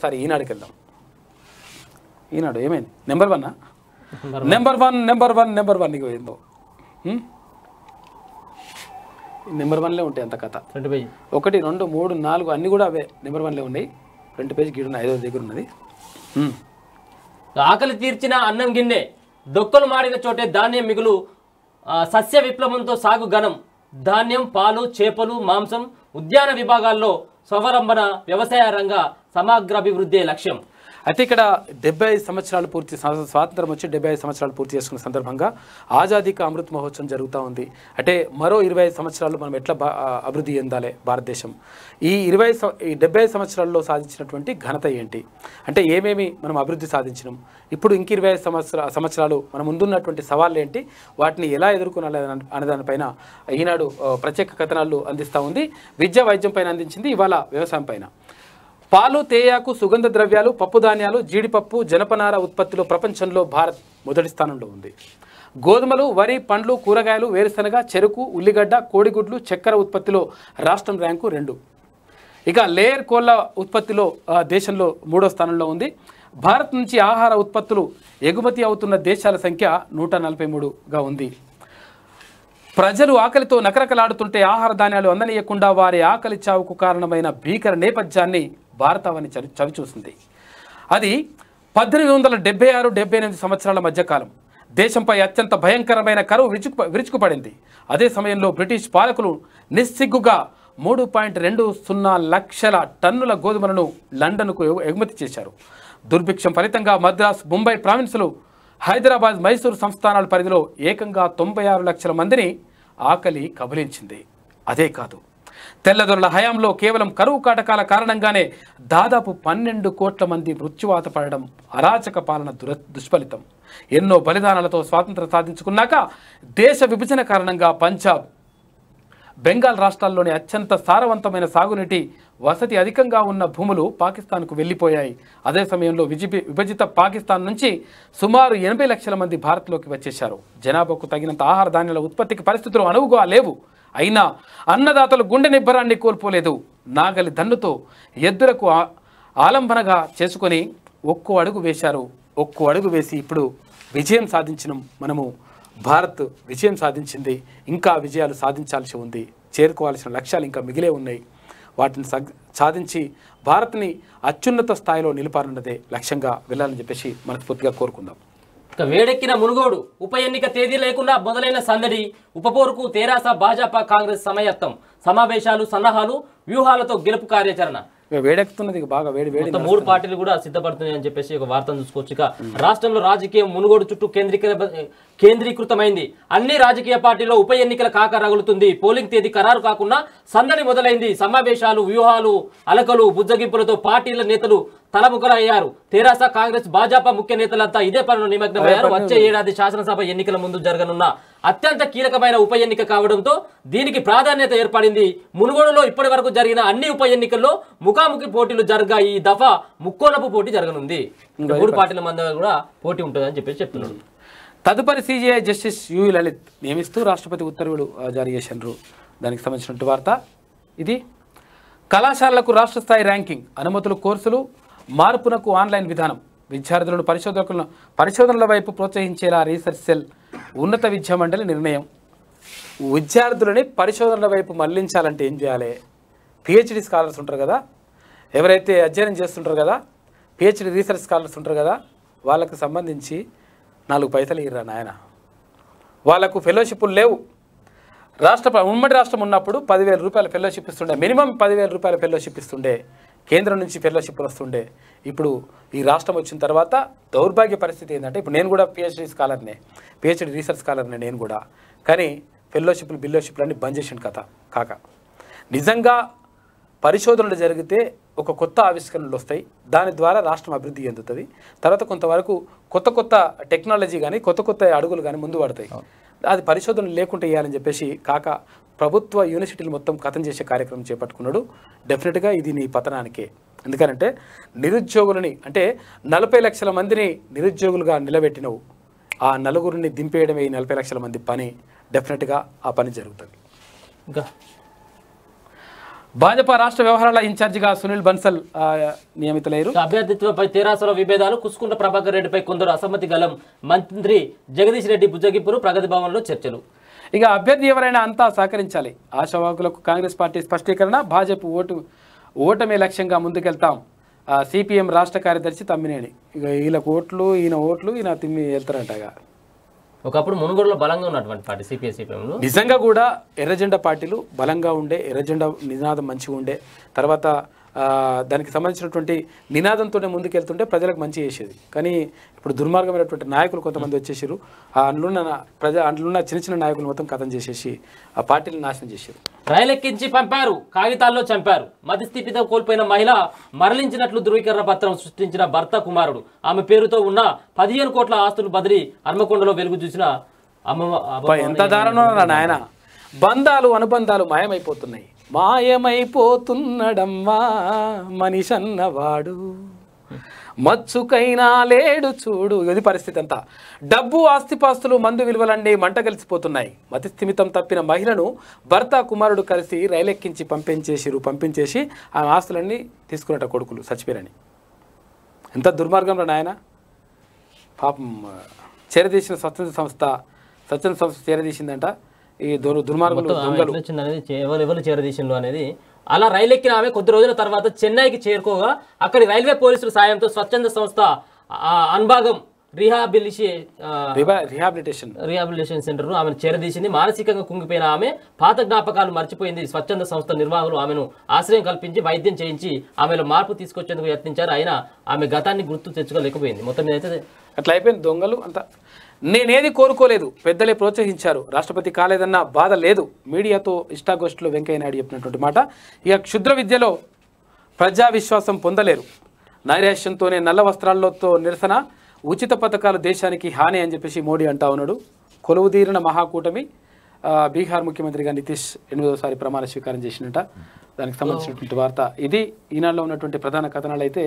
ఒకసారి ఈనాడుకి వెళ్దాం ఈనాడు ఏమైంది number one number one number one number one నీకు ఏందో నెంబర్ hmm? వన్లే ఉంటాయి అంత కథ రెండు పేజీ ఒకటి రెండు మూడు నాలుగు అన్నీ కూడా అవే నెంబర్ వన్లే ఉన్నాయి రెండు పేజీ గిడిన ఐదో దగ్గర ఉన్నది hmm. ఆకలి తీర్చిన అన్నం గిన్నె దొక్కలు మాడిన చోటే ధాన్యం మిగులు సస్య విప్లవంతో సాగు ఘనం ధాన్యం పాలు చేపలు మాంసం ఉద్యాన విభాగాల్లో స్వవలంబన వ్యవసాయ రంగ అభివృద్ధి లక్ష్యం అయితే ఇక్కడ డెబ్బై సంవత్సరాలు పూర్తి స్వాతంత్రం వచ్చి డెబ్బై సంవత్సరాలు పూర్తి చేసుకున్న సందర్భంగా ఆజాదీకి అమృత్ మహోత్సవం జరుగుతూ ఉంది అంటే మరో ఇరవై సంవత్సరాలు మనం ఎట్లా అభివృద్ధి చెందాలి భారతదేశం ఈ ఇరవై ఈ డెబ్బై సంవత్సరాల్లో సాధించినటువంటి ఘనత ఏంటి అంటే ఏమేమి మనం అభివృద్ధి సాధించినాం ఇప్పుడు ఇంక ఇరవై సంవత్సర సంవత్సరాలు మన ముందున్నటువంటి సవాళ్ళు ఏంటి వాటిని ఎలా ఎదుర్కొనాలి అనే దానిపైన ఈనాడు ప్రత్యేక కథనాలు అందిస్తూ ఉంది విద్య వైద్యం పైన అందించింది ఇవాళ వ్యవసాయం పైన పాలు తేయాకు సుగంధ ద్రవ్యాలు పప్పుధాన్యాలు జీడిపప్పు జనపనార ఉత్పత్తిలో ప్రపంచంలో భారత్ మొదటి స్థానంలో ఉంది గోధుమలు వరి పండ్లు కూరగాయలు వేరుశనగ చెరుకు ఉల్లిగడ్డ కోడిగుడ్లు చక్కెర ఉత్పత్తిలో రాష్ట్రం ర్యాంకు రెండు ఇక లేయర్ కోళ్ళ ఉత్పత్తిలో దేశంలో మూడో స్థానంలో ఉంది భారత్ నుంచి ఆహార ఉత్పత్తులు ఎగుమతి అవుతున్న దేశాల సంఖ్య నూట నలభై మూడుగా ఉంది ప్రజలు ఆకలితో నకరకలాడుతుంటే ఆహార ధాన్యాలు అందనీయకుండా వారి ఆకలి చావుకు కారణమైన భీకర నేపథ్యాన్ని భారత అవని చవి అది పద్దెనిమిది వందల డెబ్బై ఆరు డెబ్బై ఎనిమిది సంవత్సరాల మధ్యకాలం దేశంపై అత్యంత భయంకరమైన కరువు విరుచుకు విరుచుకుపడింది అదే సమయంలో బ్రిటిష్ పాలకులు నిస్సిగ్గుగా మూడు పాయింట్ రెండు సున్నా లక్షల టన్నుల గోధుమలను లండన్కు ఎగుమతి చేశారు దుర్భిక్షం ఫలితంగా మద్రాస్ ముంబై ప్రావిన్సులు హైదరాబాద్ మైసూరు సంస్థానాల పరిధిలో ఏకంగా తొంభై ఆరు లక్షల మందిని ఆకలి కబలించింది అదే కాదు తెల్లదొరల హయాంలో కేవలం కరువు కాటకాల కారణంగానే దాదాపు పన్నెండు కోట్ల మంది మృత్యువాత పడడం అరాచక పాలన దుర దుష్ఫలితం ఎన్నో బలిదానాలతో స్వాతంత్రం సాధించుకున్నాక దేశ విభజన కారణంగా పంజాబ్ బెంగాల్ రాష్ట్రాల్లోని అత్యంత సారవంతమైన సాగునీటి వసతి అధికంగా ఉన్న భూములు పాకిస్తాన్కు వెళ్ళిపోయాయి అదే సమయంలో విభజిత పాకిస్తాన్ నుంచి సుమారు ఎనభై లక్షల మంది భారత్లోకి వచ్చేశారు జనాభాకు తగినంత ఆహార ధాన్యాల ఉత్పత్తికి పరిస్థితులు అనువుగా లేవు అయినా అన్నదాతలు గుండె నిబ్బరాన్ని కోల్పోలేదు నాగలి దన్నుతో ఎద్దులకు ఆలంబనగా చేసుకొని ఒక్కో అడుగు వేశారు ఒక్కో అడుగు వేసి ఇప్పుడు విజయం సాధించిన మనము భారత్ విజయం సాధించింది ఇంకా విజయాలు సాధించాల్సి ఉంది చేరుకోవాల్సిన లక్ష్యాలు ఇంకా మిగిలే ఉన్నాయి వాటిని సాధించి భారత్ని అత్యున్నత స్థాయిలో నిలపాలన్నదే లక్ష్యంగా వెళ్ళాలని చెప్పేసి మనస్ఫూర్తిగా కోరుకుందాం వేడెక్కిన మునుగోడు ఉప ఎన్నిక తేదీ లేకుండా మొదలైన సందడి ఉపపోరుకు తేరాస భాజపా కాంగ్రెస్ సమయత్వం సమావేశాలు సన్నాహాలు వ్యూహాలతో గెలుపు కార్యాచరణ వేడెక్కుతున్నది బాగా వేడి వేడి మూడు పార్టీలు కూడా సిద్ధపడుతున్నాయి అని చెప్పేసి ఒక వార్త చూసుకోవచ్చు ఇక రాష్ట్రంలో రాజకీయం మునుగోడు చుట్టూ కేంద్రీకృత కేంద్రీకృతమైంది అన్ని రాజకీయ పార్టీలో ఉప ఎన్నికల కాక రగులుతుంది పోలింగ్ తేదీ ఖరారు కాకుండా సందడి మొదలైంది సమావేశాలు వ్యూహాలు అలకలు బుజ్జగింపులతో పార్టీల నేతలు అయ్యారు తెరాస కాంగ్రెస్ భాజపా ముఖ్య నేతలంతా ఇదే పనులు నిమగ్నమయ్యారు వచ్చే ఏడాది శాసనసభ ఎన్నికల ముందు జరగనున్న అత్యంత కీలకమైన ఉప ఎన్నిక కావడంతో దీనికి ప్రాధాన్యత ఏర్పడింది మునుగోడులో ఇప్పటి వరకు జరిగిన అన్ని ఉప ఎన్నికల్లో ముఖాముఖి పోటీలు జరగా ఈ దఫా ముక్కోనపు పోటీ జరగనుంది మూడు పార్టీల మంది కూడా పోటీ ఉంటుందని చెప్పేసి చెప్తున్నారు తదుపరి సిజిఐ జస్టిస్ యు లలిత్ నియమిస్తూ రాష్ట్రపతి ఉత్తర్వులు జారీ చేశారు దానికి సంబంధించిన వార్త ఇది కళాశాలలకు రాష్ట్ర స్థాయి ర్యాంకింగ్ అనుమతులు కోర్సులు మార్పునకు ఆన్లైన్ విధానం విద్యార్థులను పరిశోధకులను పరిశోధనల వైపు ప్రోత్సహించేలా రీసెర్చ్ సెల్ ఉన్నత విద్యా మండలి నిర్ణయం విద్యార్థులని పరిశోధనల వైపు మళ్లించాలంటే ఏం చేయాలి పిహెచ్డి స్కాలర్స్ ఉంటారు కదా ఎవరైతే అధ్యయనం చేస్తుంటారు కదా పిహెచ్డి రీసెర్చ్ స్కాలర్స్ ఉంటారు కదా వాళ్ళకు సంబంధించి నాలుగు పైసలు ఇర్రా నాయన వాళ్ళకు ఫెలోషిప్లు లేవు రాష్ట్ర ఉమ్మడి రాష్ట్రం ఉన్నప్పుడు పదివేల రూపాయల ఫెలోషిప్ ఇస్తుండే మినిమం పదివేల రూపాయల ఫెలోషిప్ ఇస్తుండే కేంద్రం నుంచి ఫెలోషిప్లు వస్తుండే ఇప్పుడు ఈ రాష్ట్రం వచ్చిన తర్వాత దౌర్భాగ్య పరిస్థితి ఏంటంటే ఇప్పుడు నేను కూడా పిహెచ్డి స్కాలర్నే పిహెచ్డి రీసెర్చ్ స్కాలర్నే నేను కూడా కానీ ఫెలోషిప్లు బిల్లోషిప్లు అన్నీ బంద్ చేసిన కథ కాక నిజంగా పరిశోధనలు జరిగితే ఒక కొత్త ఆవిష్కరణలు వస్తాయి దాని ద్వారా రాష్ట్రం అభివృద్ధి చెందుతుంది తర్వాత కొంతవరకు కొత్త కొత్త టెక్నాలజీ కానీ కొత్త కొత్త అడుగులు కానీ ముందు పడతాయి అది పరిశోధనలు లేకుండా వేయాలని చెప్పేసి కాక ప్రభుత్వ యూనివర్సిటీలు మొత్తం కథం చేసే కార్యక్రమం చేపట్టుకున్నాడు డెఫినెట్గా ఇది నీ పతనానికే ఎందుకనంటే నిరుద్యోగులని అంటే నలభై లక్షల మందిని నిరుద్యోగులుగా నిలబెట్టినవు ఆ నలుగురిని దింపేయడమే ఈ నలభై లక్షల మంది పని డెఫినెట్గా ఆ పని జరుగుతుంది ఇంకా భాజపా రాష్ట్ర వ్యవహారాల ఇన్ఛార్జిగా సునీల్ బన్సల్ నియమితులయ్యారు అభ్యర్థిత్వపై తీరాసలో విభేదాలు కుసుకుంట ప్రభాకర్ రెడ్డిపై కొందరు అసమ్మతి గలం మంత్రి జగదీష్ రెడ్డి బుజ్జగింపులు ప్రగతి భవన్లో చర్చలు ఇక అభ్యర్థి ఎవరైనా అంతా సహకరించాలి ఆశావాకులకు కాంగ్రెస్ పార్టీ స్పష్టీకరణ భాజపా ఓటు ఓటమే లక్ష్యంగా ముందుకెళ్తాం సిపిఎం రాష్ట్ర కార్యదర్శి తమ్మినేని ఇక వీళ్ళకు ఓట్లు ఈయన ఓట్లు ఈయన తిమ్మి వెళ్తారంటగా ఒకప్పుడు మునుగోడులో బలంగా ఉన్నటువంటి పార్టీ సిపిఎస్ నిజంగా కూడా ఎర్రజెండా పార్టీలు బలంగా ఉండే ఎర్రజెండా నిజనాథం మంచిగా ఉండే తర్వాత దానికి సంబంధించినటువంటి నినాదంతోనే ముందుకెళ్తుంటే ప్రజలకు మంచి చేసేది కానీ ఇప్పుడు దుర్మార్గమైనటువంటి నాయకులు కొంతమంది వచ్చేసారు అందులో ప్రజా అందులో చిన్న చిన్న నాయకులు మొత్తం కథం చేసేసి ఆ పార్టీని నాశనం చేశారు రైలెక్కించి పంపారు కాగితాల్లో చంపారు మతిస్థితితో కోల్పోయిన మహిళ మరలించినట్లు ధృవీకరణ పత్రం సృష్టించిన భర్త కుమారుడు ఆమె పేరుతో ఉన్న పదిహేను కోట్ల ఆస్తులు బదిలీ హన్మకొండలో వెలుగు చూసిన అమ్మ ఎంత దారుణం నాయన బంధాలు అనుబంధాలు మాయమైపోతున్నాయి మాయమైపోతున్నడమ్మా మనిషన్నవాడు మచ్చుకైనా లేడు చూడు ఇది పరిస్థితి అంతా డబ్బు ఆస్తిపాస్తులు మందు విలువలన్నీ మంట కలిసిపోతున్నాయి మతి స్థిమితం తప్పిన మహిళను భర్త కుమారుడు కలిసి రైలెక్కించి పంపించేసిరు పంపించేసి ఆ ఆస్తులన్నీ తీసుకున్నట్ట కొడుకులు చచ్చిపోయారని ఎంత దుర్మార్గంలో నాయన పాపం చేరదీసిన స్వతంత్ర సంస్థ స్వచ్ఛంద సంస్థ చేరదీసిందంట ఈ దుర్మార్గులు చేరదీశంలో అనేది అలా రైలు ఎక్కిన ఆమె కొద్ది రోజుల తర్వాత చెన్నైకి చేరుకోగా అక్కడి రైల్వే పోలీసుల సాయంతో స్వచ్ఛంద సంస్థ అన్భాగం రిహాబిలిటేషన్ రిహాబిలిటేషన్ సెంటర్ ఆమెను చేరదీసింది మానసికంగా కుంగిపోయిన ఆమె పాత జ్ఞాపకాలు మర్చిపోయింది స్వచ్ఛంద సంస్థ నిర్వాహకులు ఆమెను ఆశ్రయం కల్పించి వైద్యం చేయించి ఆమెలో మార్పు తీసుకొచ్చేందుకు యత్నించారు ఆయన ఆమె గతాన్ని గుర్తు తెచ్చుకోలేకపోయింది మొత్తం మీద అయితే అట్లా అయిపోయింది దొంగలు అంతా నేనేది కోరుకోలేదు పెద్దలే ప్రోత్సహించారు రాష్ట్రపతి కాలేదన్న బాధ లేదు మీడియాతో ఇష్టాగోష్ఠిలో వెంకయ్యనాయుడు చెప్పినటువంటి మాట ఇక క్షుద్ర విద్యలో ప్రజా విశ్వాసం పొందలేరు నైరాశ్యంతోనే నల్ల వస్త్రాలతో నిరసన ఉచిత పథకాలు దేశానికి హాని అని చెప్పేసి మోడీ అంటా ఉన్నాడు కొలువుదీరిన మహాకూటమి బీహార్ ముఖ్యమంత్రిగా నితీష్ ఎనిమిదోసారి ప్రమాణ స్వీకారం చేసినట దానికి సంబంధించినటువంటి వార్త ఇది ఈనాడులో ఉన్నటువంటి ప్రధాన కథనాలు అయితే